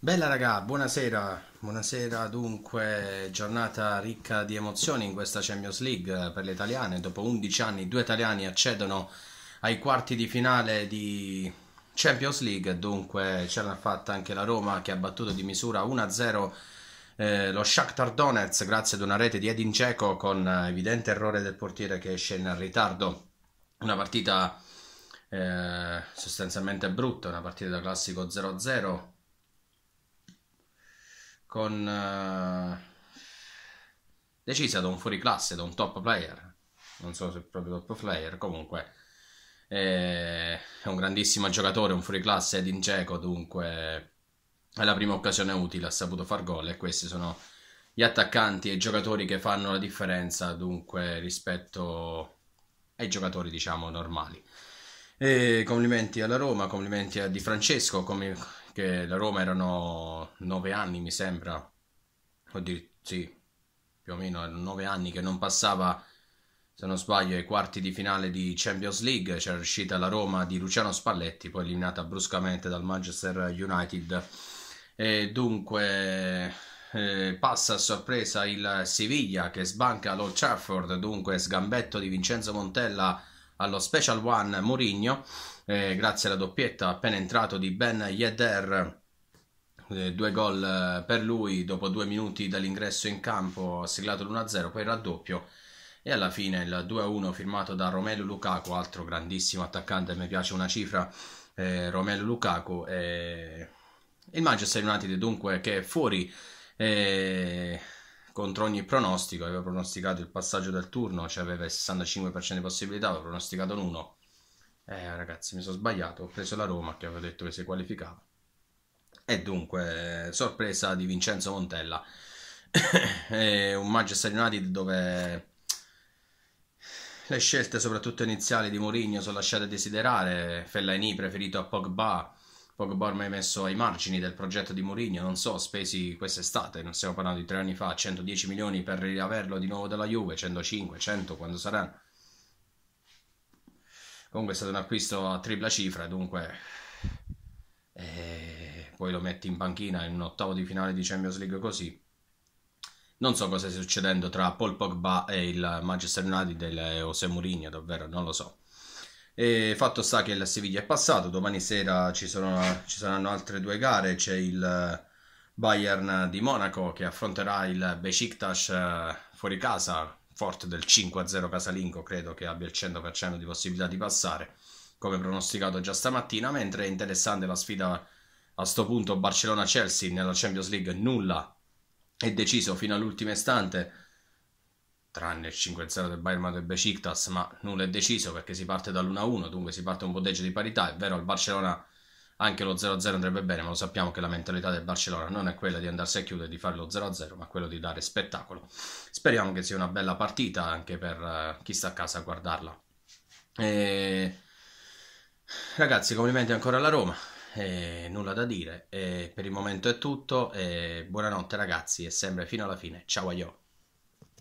Bella raga, buonasera, buonasera dunque, giornata ricca di emozioni in questa Champions League eh, per le italiane, dopo 11 anni due italiani accedono ai quarti di finale di Champions League, dunque ce l'ha fatta anche la Roma che ha battuto di misura 1-0 eh, lo Shakhtar Donetsk grazie ad una rete di Edin Dzeko con eh, evidente errore del portiere che scende in ritardo, una partita eh, sostanzialmente brutta, una partita da classico 0-0 con uh, decisa da un fuori classe, da un top player. Non so se è proprio top player, comunque eh, è un grandissimo giocatore, un fuori classe ed in cieco, dunque è la prima occasione utile ha saputo far gol e questi sono gli attaccanti e i giocatori che fanno la differenza, dunque rispetto ai giocatori diciamo normali. E complimenti alla Roma, complimenti a Di Francesco, com- che la Roma erano 9 anni mi sembra, oddio sì, più o meno erano 9 anni che non passava, se non sbaglio, ai quarti di finale di Champions League, c'era riuscita la Roma di Luciano Spalletti, poi eliminata bruscamente dal Manchester United. E dunque eh, passa a sorpresa il Siviglia che sbanca l'Old Trafford, dunque sgambetto di Vincenzo Montella allo Special One Mourinho, eh, grazie alla doppietta appena entrato di Ben Yedder eh, due gol eh, per lui dopo due minuti dall'ingresso in campo, ha siglato l'1-0, poi il raddoppio e alla fine il 2-1 firmato da Romelu Lukaku, altro grandissimo attaccante, mi piace una cifra, eh, Romelu Lukaku. Eh, il Manchester United dunque che è fuori eh, contro ogni pronostico, aveva pronosticato il passaggio del turno, cioè aveva il 65% di possibilità, aveva pronosticato un 1. Eh ragazzi mi sono sbagliato, ho preso la Roma che avevo detto che si qualificava. E dunque, sorpresa di Vincenzo Montella. un Manchester United dove le scelte, soprattutto iniziali, di Mourinho sono lasciate a desiderare. Fellaini preferito a Pogba. Pogba ormai messo ai margini del progetto di Mourinho, non so, spesi quest'estate, non stiamo parlando di tre anni fa, 110 milioni per riaverlo di nuovo dalla Juve, 105, 100 quando sarà. Comunque è stato un acquisto a tripla cifra, dunque poi lo metti in panchina in un ottavo di finale di Champions League così. Non so cosa stia succedendo tra Paul Pogba e il Manchester United o se eh, Mourinho, davvero non lo so. E fatto sta che il Siviglia è passato, domani sera ci, sono, ci saranno altre due gare, c'è il eh, Bayern di Monaco che affronterà il Besiktas eh, fuori casa, forte del 5-0 casalingo, credo che abbia il 100% di possibilità di passare, come pronosticato già stamattina, mentre è interessante la sfida a sto punto Barcellona-Chelsea nella Champions League nulla è deciso fino all'ultimo istante tranne il 5-0 del Bayern Madrid Besiktas ma nulla è deciso perché si parte dall'1-1 dunque si parte un bodeggio di parità è vero al Barcellona anche lo 0-0 andrebbe bene ma lo sappiamo che la mentalità del Barcellona non è quella di andarsi a chiudere e di fare lo 0-0 ma quella di dare spettacolo speriamo che sia una bella partita anche per eh, chi sta a casa a guardarla e... ragazzi complimenti ancora alla Roma eh, nulla da dire. Eh, per il momento è tutto. Eh, buonanotte ragazzi e sempre fino alla fine. Ciao a io.